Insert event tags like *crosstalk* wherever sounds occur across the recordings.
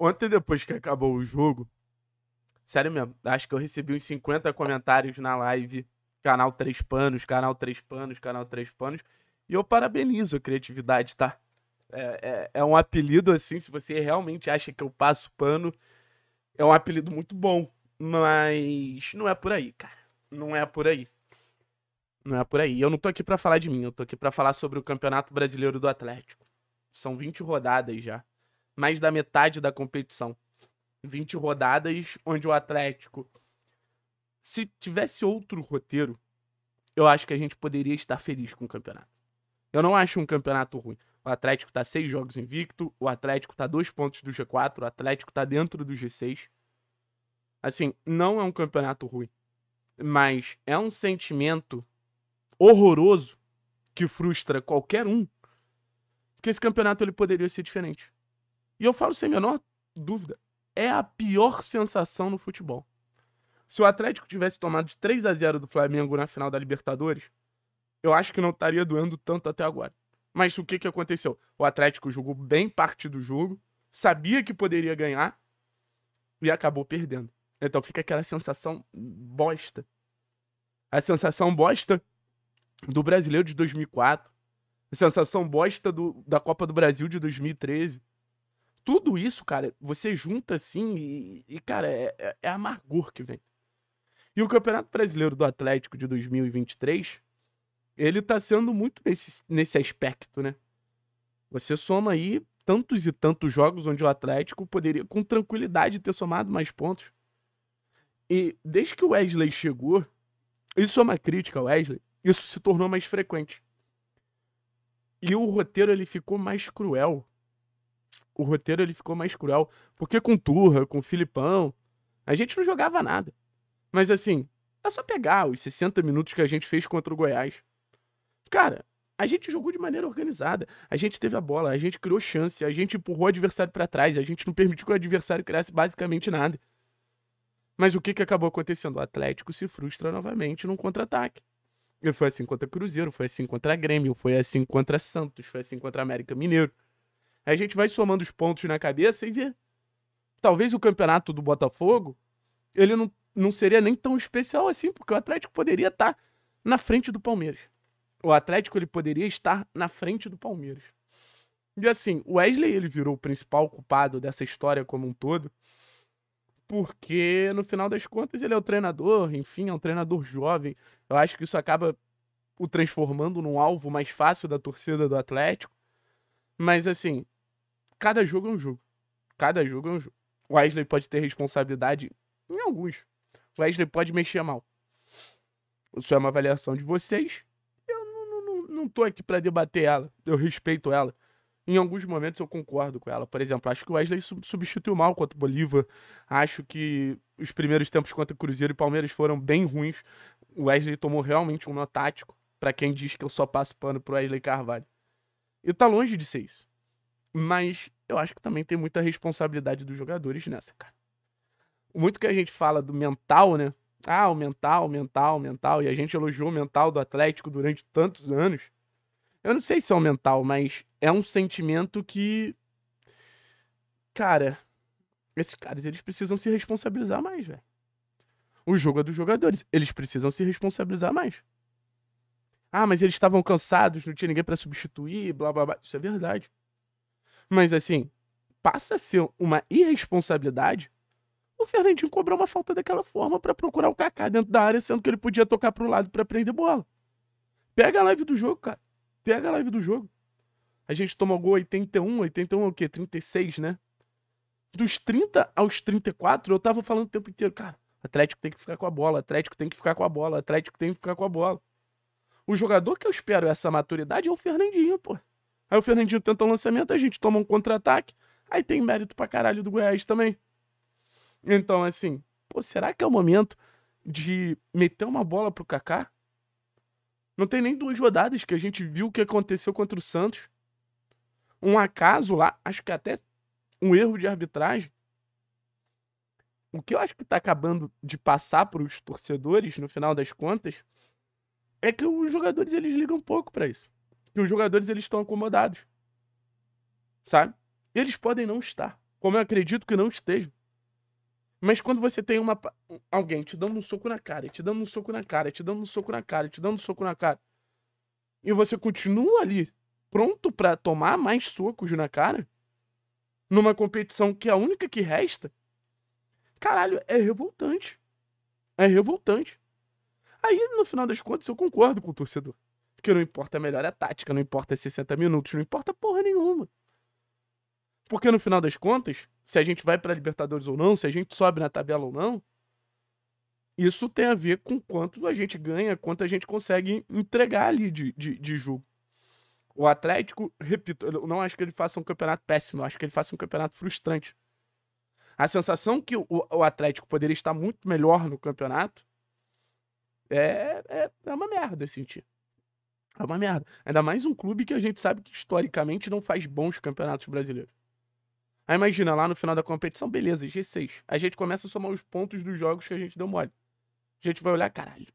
Ontem, depois que acabou o jogo, sério mesmo, acho que eu recebi uns 50 comentários na live. Canal Três Panos, canal Três Panos, canal Três Panos. E eu parabenizo a criatividade, tá? É, é, é um apelido assim, se você realmente acha que eu passo pano, é um apelido muito bom. Mas não é por aí, cara. Não é por aí. Não é por aí. Eu não tô aqui para falar de mim, eu tô aqui para falar sobre o Campeonato Brasileiro do Atlético. São 20 rodadas já mais da metade da competição. 20 rodadas onde o Atlético. Se tivesse outro roteiro, eu acho que a gente poderia estar feliz com o campeonato. Eu não acho um campeonato ruim. O Atlético tá seis jogos invicto, o Atlético tá dois pontos do G4, o Atlético tá dentro do G6. Assim, não é um campeonato ruim. Mas é um sentimento horroroso que frustra qualquer um. Que esse campeonato ele poderia ser diferente. E eu falo sem a menor dúvida, é a pior sensação no futebol. Se o Atlético tivesse tomado de 3 a 0 do Flamengo na final da Libertadores, eu acho que não estaria doendo tanto até agora. Mas o que, que aconteceu? O Atlético jogou bem parte do jogo, sabia que poderia ganhar e acabou perdendo. Então fica aquela sensação bosta. A sensação bosta do brasileiro de 2004, a sensação bosta do, da Copa do Brasil de 2013 tudo isso, cara, você junta assim e, e cara, é, é, é amargor que vem. E o Campeonato Brasileiro do Atlético de 2023, ele tá sendo muito nesse, nesse aspecto, né? Você soma aí tantos e tantos jogos onde o Atlético poderia, com tranquilidade, ter somado mais pontos. E desde que o Wesley chegou, isso é uma crítica ao Wesley, isso se tornou mais frequente. E o roteiro ele ficou mais cruel o roteiro ele ficou mais cruel. Porque com Turra, com Filipão, a gente não jogava nada. Mas assim, é só pegar os 60 minutos que a gente fez contra o Goiás. Cara, a gente jogou de maneira organizada. A gente teve a bola, a gente criou chance, a gente empurrou o adversário para trás, a gente não permitiu que o adversário criasse basicamente nada. Mas o que, que acabou acontecendo? O Atlético se frustra novamente num contra-ataque. Foi assim contra Cruzeiro, foi assim contra Grêmio, foi assim contra Santos, foi assim contra América Mineiro. A gente vai somando os pontos na cabeça e vê. Talvez o campeonato do Botafogo, ele não, não seria nem tão especial assim, porque o Atlético poderia estar na frente do Palmeiras. O Atlético ele poderia estar na frente do Palmeiras. E assim, o Wesley ele virou o principal culpado dessa história como um todo, porque no final das contas ele é o treinador, enfim, é um treinador jovem. Eu acho que isso acaba o transformando num alvo mais fácil da torcida do Atlético. Mas assim, Cada jogo é um jogo. Cada jogo é um jogo. O Wesley pode ter responsabilidade em alguns. O Wesley pode mexer mal. Isso é uma avaliação de vocês. Eu não, não, não tô aqui para debater ela. Eu respeito ela. Em alguns momentos eu concordo com ela. Por exemplo, acho que o Wesley substituiu mal contra o Bolívar. Acho que os primeiros tempos contra o Cruzeiro e Palmeiras foram bem ruins. O Wesley tomou realmente um nó tático. Pra quem diz que eu só passo pano pro Wesley Carvalho. E tá longe de ser isso. Mas eu acho que também tem muita responsabilidade dos jogadores nessa, cara. Muito que a gente fala do mental, né? Ah, o mental, o mental, o mental. E a gente elogiou o mental do Atlético durante tantos anos. Eu não sei se é o mental, mas é um sentimento que. Cara, esses caras, eles precisam se responsabilizar mais, velho. O jogo é dos jogadores. Eles precisam se responsabilizar mais. Ah, mas eles estavam cansados, não tinha ninguém para substituir, blá blá blá. Isso é verdade. Mas assim, passa a ser uma irresponsabilidade o Fernandinho cobrar uma falta daquela forma para procurar o Kaká dentro da área, sendo que ele podia tocar pro lado para prender bola. Pega a live do jogo, cara. Pega a live do jogo. A gente tomou gol 81, 81 é o quê? 36, né? Dos 30 aos 34, eu tava falando o tempo inteiro, cara, Atlético tem que ficar com a bola, Atlético tem que ficar com a bola, Atlético tem que ficar com a bola. O jogador que eu espero essa maturidade é o Fernandinho, pô. Aí o Fernandinho tenta um lançamento, a gente toma um contra-ataque. Aí tem mérito pra caralho do Goiás também. Então, assim, pô, será que é o momento de meter uma bola pro Kaká? Não tem nem duas rodadas que a gente viu o que aconteceu contra o Santos. Um acaso lá, acho que até um erro de arbitragem. O que eu acho que tá acabando de passar pros torcedores, no final das contas, é que os jogadores eles ligam um pouco para isso que os jogadores eles estão acomodados. Sabe? Eles podem não estar, como eu acredito que não estejam. Mas quando você tem uma alguém te dando um soco na cara, te dando um soco na cara, te dando um soco na cara, te dando um soco na cara, e você continua ali pronto para tomar mais socos na cara, numa competição que é a única que resta, caralho, é revoltante. É revoltante. Aí, no final das contas, eu concordo com o torcedor. Porque não importa melhor é a tática, não importa 60 minutos, não importa porra nenhuma. Porque no final das contas, se a gente vai para Libertadores ou não, se a gente sobe na tabela ou não, isso tem a ver com quanto a gente ganha, quanto a gente consegue entregar ali de, de, de jogo. O Atlético, repito, eu não acho que ele faça um campeonato péssimo, eu acho que ele faça um campeonato frustrante. A sensação que o, o Atlético poderia estar muito melhor no campeonato é, é, é uma merda sentir. Assim, é uma merda. Ainda mais um clube que a gente sabe que historicamente não faz bons campeonatos brasileiros. Aí imagina, lá no final da competição, beleza, G6. A gente começa a somar os pontos dos jogos que a gente deu mole. A gente vai olhar, caralho.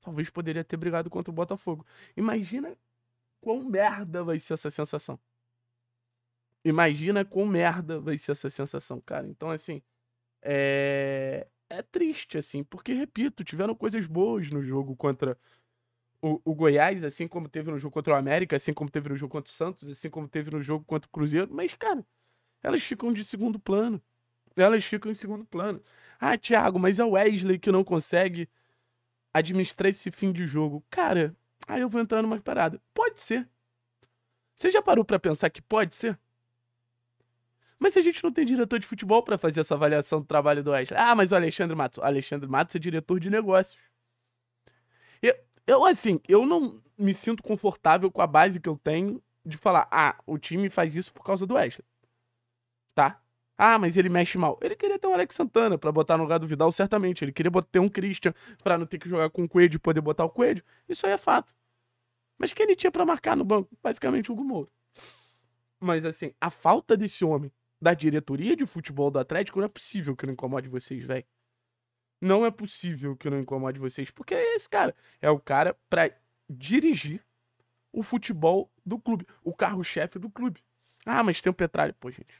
Talvez poderia ter brigado contra o Botafogo. Imagina quão merda vai ser essa sensação. Imagina quão merda vai ser essa sensação, cara. Então, assim, é, é triste, assim, porque, repito, tiveram coisas boas no jogo contra o, o, Goiás, assim como teve no jogo contra o América, assim como teve no jogo contra o Santos, assim como teve no jogo contra o Cruzeiro, mas, cara, elas ficam de segundo plano. Elas ficam em segundo plano. Ah, Thiago, mas é o Wesley que não consegue administrar esse fim de jogo. Cara, aí eu vou entrar numa parada. Pode ser. Você já parou para pensar que pode ser? Mas a gente não tem diretor de futebol para fazer essa avaliação do trabalho do Wesley. Ah, mas o Alexandre Matos. O Alexandre Matos é diretor de negócios. E eu, assim, eu não me sinto confortável com a base que eu tenho de falar, ah, o time faz isso por causa do Wesley. Tá? Ah, mas ele mexe mal. Ele queria ter um Alex Santana para botar no lugar do Vidal, certamente. Ele queria ter um Christian para não ter que jogar com o Coelho e poder botar o Coelho. Isso aí é fato. Mas quem ele tinha para marcar no banco? Basicamente o Hugo Moura. Mas assim, a falta desse homem da diretoria de futebol do Atlético não é possível que não incomode vocês, velho. Não é possível que eu não incomode vocês, porque é esse cara é o cara para dirigir o futebol do clube, o carro-chefe do clube. Ah, mas tem o Petralha. Pô, gente,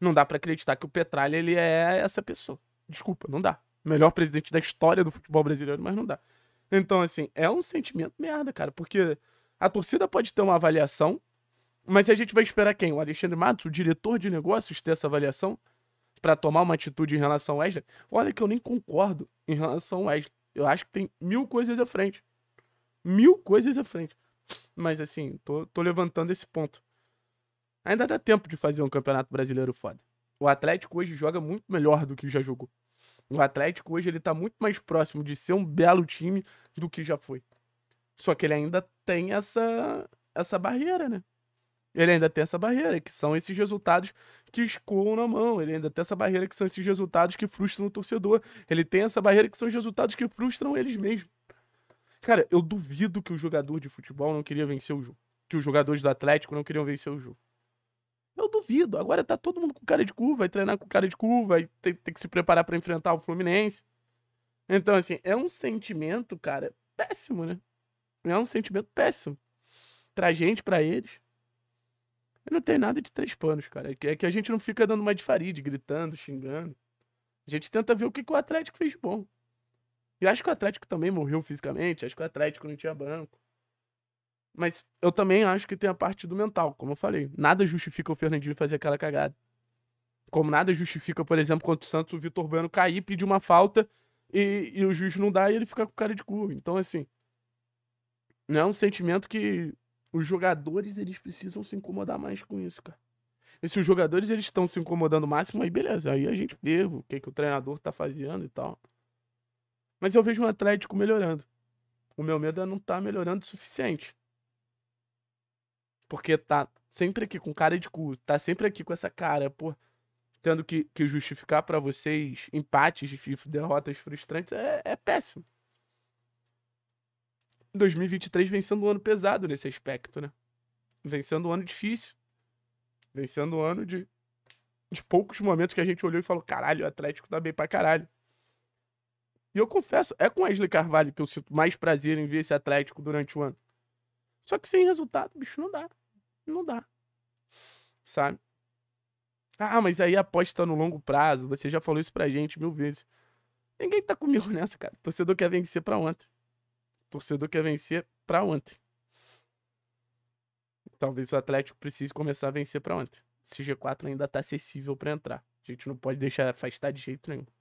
não dá para acreditar que o Petralha ele é essa pessoa. Desculpa, não dá. Melhor presidente da história do futebol brasileiro, mas não dá. Então, assim, é um sentimento merda, cara, porque a torcida pode ter uma avaliação, mas a gente vai esperar quem? O Alexandre Matos, o diretor de negócios, ter essa avaliação? para tomar uma atitude em relação ao Wesley, olha que eu nem concordo em relação ao Wesley. Eu acho que tem mil coisas à frente. Mil coisas à frente. Mas assim, tô, tô levantando esse ponto. Ainda dá tempo de fazer um campeonato brasileiro foda. O Atlético hoje joga muito melhor do que já jogou. O Atlético hoje ele tá muito mais próximo de ser um belo time do que já foi. Só que ele ainda tem essa essa barreira, né? Ele ainda tem essa barreira, que são esses resultados que escoam na mão. Ele ainda tem essa barreira que são esses resultados que frustram o torcedor. Ele tem essa barreira que são os resultados que frustram eles mesmos. Cara, eu duvido que o jogador de futebol não queria vencer o jogo. Que os jogadores do Atlético não queriam vencer o jogo. Eu duvido. Agora tá todo mundo com cara de cu, vai treinar com cara de cu, vai ter, ter que se preparar para enfrentar o Fluminense. Então, assim, é um sentimento, cara, péssimo, né? É um sentimento péssimo. Pra gente, pra eles não tem nada de três panos, cara. É, é que a gente não fica dando mais de farid, gritando, xingando. A gente tenta ver o que, que o Atlético fez de bom. E acho que o Atlético também morreu fisicamente, acho que o Atlético não tinha banco. Mas eu também acho que tem a parte do mental, como eu falei. Nada justifica o Fernandinho fazer aquela cagada. Como nada justifica, por exemplo, contra o Santos, o Vitor Bueno cair, pedir uma falta e, e o juiz não dá e ele fica com cara de cu. Então, assim, não é um sentimento que os jogadores eles precisam se incomodar mais com isso, cara. E se os jogadores eles estão se incomodando o máximo, aí beleza, aí a gente vê o que, que o treinador tá fazendo e tal. Mas eu vejo o um Atlético melhorando. O meu medo é não estar tá melhorando o suficiente. Porque tá sempre aqui com cara de cu, tá sempre aqui com essa cara, pô, tendo que, que justificar para vocês empates derrotas frustrantes é, é péssimo. 2023 vem sendo um ano pesado nesse aspecto, né? Vem sendo um ano difícil. Vem sendo um ano de, de poucos momentos que a gente olhou e falou: caralho, o Atlético tá bem pra caralho. E eu confesso, é com Wesley Carvalho que eu sinto mais prazer em ver esse Atlético durante o ano. Só que sem resultado, bicho, não dá. Não dá. Sabe? Ah, mas aí aposta no longo prazo. Você já falou isso pra gente mil vezes. Ninguém tá comigo *laughs* nessa, cara. O torcedor quer vencer pra ontem torcedor quer vencer para ontem. Talvez o Atlético precise começar a vencer para ontem. Esse G4 ainda tá acessível para entrar. A gente não pode deixar afastar de jeito nenhum.